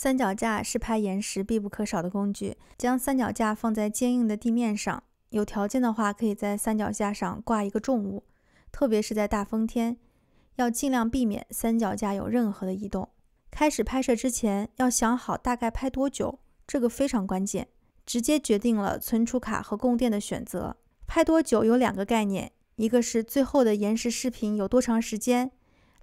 三脚架是拍延时必不可少的工具。将三脚架放在坚硬的地面上，有条件的话，可以在三脚架上挂一个重物，特别是在大风天，要尽量避免三脚架有任何的移动。开始拍摄之前，要想好大概拍多久，这个非常关键，直接决定了存储卡和供电的选择。拍多久有两个概念，一个是最后的延时视频有多长时间，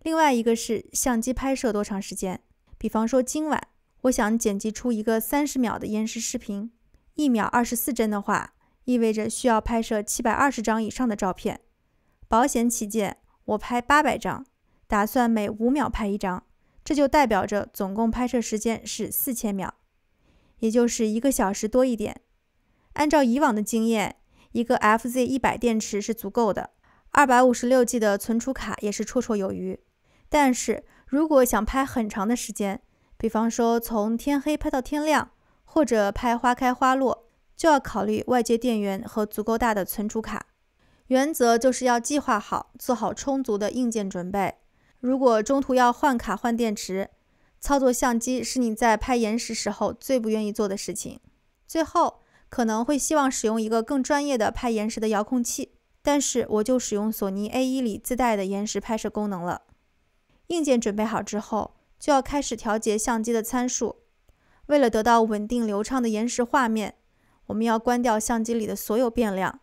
另外一个是相机拍摄多长时间。比方说今晚。我想剪辑出一个三十秒的延时视频，一秒二十四帧的话，意味着需要拍摄七百二十张以上的照片。保险起见，我拍八百张，打算每五秒拍一张，这就代表着总共拍摄时间是四千秒，也就是一个小时多一点。按照以往的经验，一个 FZ 一百电池是足够的，二百五十六 G 的存储卡也是绰绰有余。但是如果想拍很长的时间，比方说，从天黑拍到天亮，或者拍花开花落，就要考虑外接电源和足够大的存储卡。原则就是要计划好，做好充足的硬件准备。如果中途要换卡换电池，操作相机是你在拍延时时候最不愿意做的事情。最后可能会希望使用一个更专业的拍延时的遥控器，但是我就使用索尼 A1 里自带的延时拍摄功能了。硬件准备好之后。就要开始调节相机的参数。为了得到稳定流畅的延时画面，我们要关掉相机里的所有变量，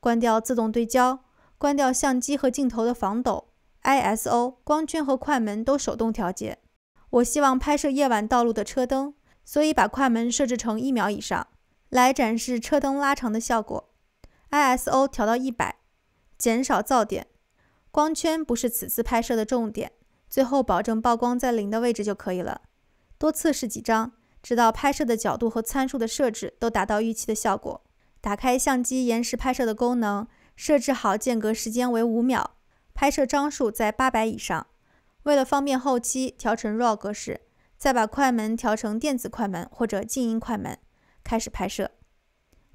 关掉自动对焦，关掉相机和镜头的防抖，ISO、光圈和快门都手动调节。我希望拍摄夜晚道路的车灯，所以把快门设置成一秒以上，来展示车灯拉长的效果。ISO 调到一百，减少噪点。光圈不是此次拍摄的重点。最后保证曝光在零的位置就可以了。多测试几张，直到拍摄的角度和参数的设置都达到预期的效果。打开相机延时拍摄的功能，设置好间隔时间为五秒，拍摄张数在八百以上。为了方便后期，调成 RAW 格式，再把快门调成电子快门或者静音快门，开始拍摄。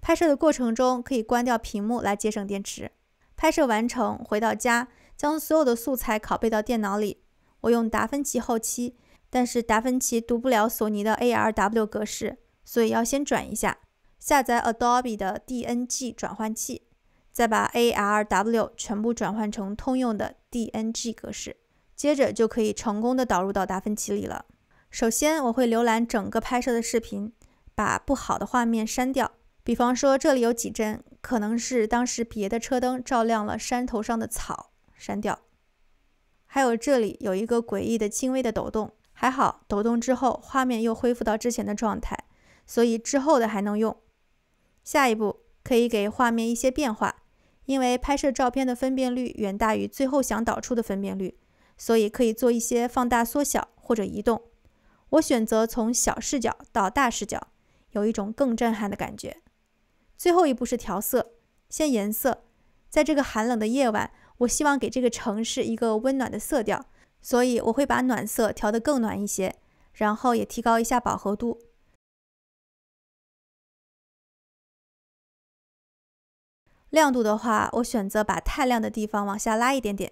拍摄的过程中可以关掉屏幕来节省电池。拍摄完成，回到家，将所有的素材拷贝到电脑里。我用达芬奇后期，但是达芬奇读不了索尼的 ARW 格式，所以要先转一下。下载 Adobe 的 DNG 转换器，再把 ARW 全部转换成通用的 DNG 格式，接着就可以成功的导入到达芬奇里了。首先，我会浏览整个拍摄的视频，把不好的画面删掉。比方说，这里有几帧可能是当时别的车灯照亮了山头上的草，删掉。还有这里有一个诡异的轻微的抖动，还好抖动之后画面又恢复到之前的状态，所以之后的还能用。下一步可以给画面一些变化，因为拍摄照片的分辨率远大于最后想导出的分辨率，所以可以做一些放大、缩小或者移动。我选择从小视角到大视角，有一种更震撼的感觉。最后一步是调色，先颜色，在这个寒冷的夜晚。我希望给这个城市一个温暖的色调，所以我会把暖色调的更暖一些，然后也提高一下饱和度。亮度的话，我选择把太亮的地方往下拉一点点，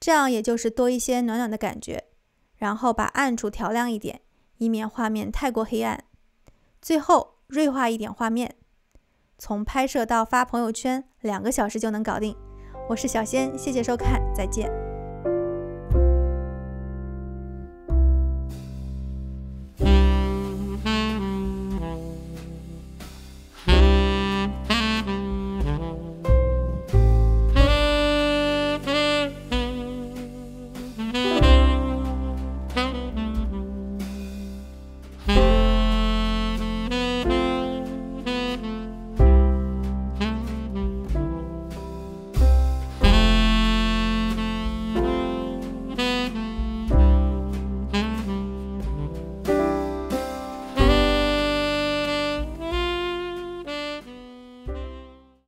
这样也就是多一些暖暖的感觉。然后把暗处调亮一点，以免画面太过黑暗。最后锐化一点画面，从拍摄到发朋友圈，两个小时就能搞定。我是小仙，谢谢收看，再见。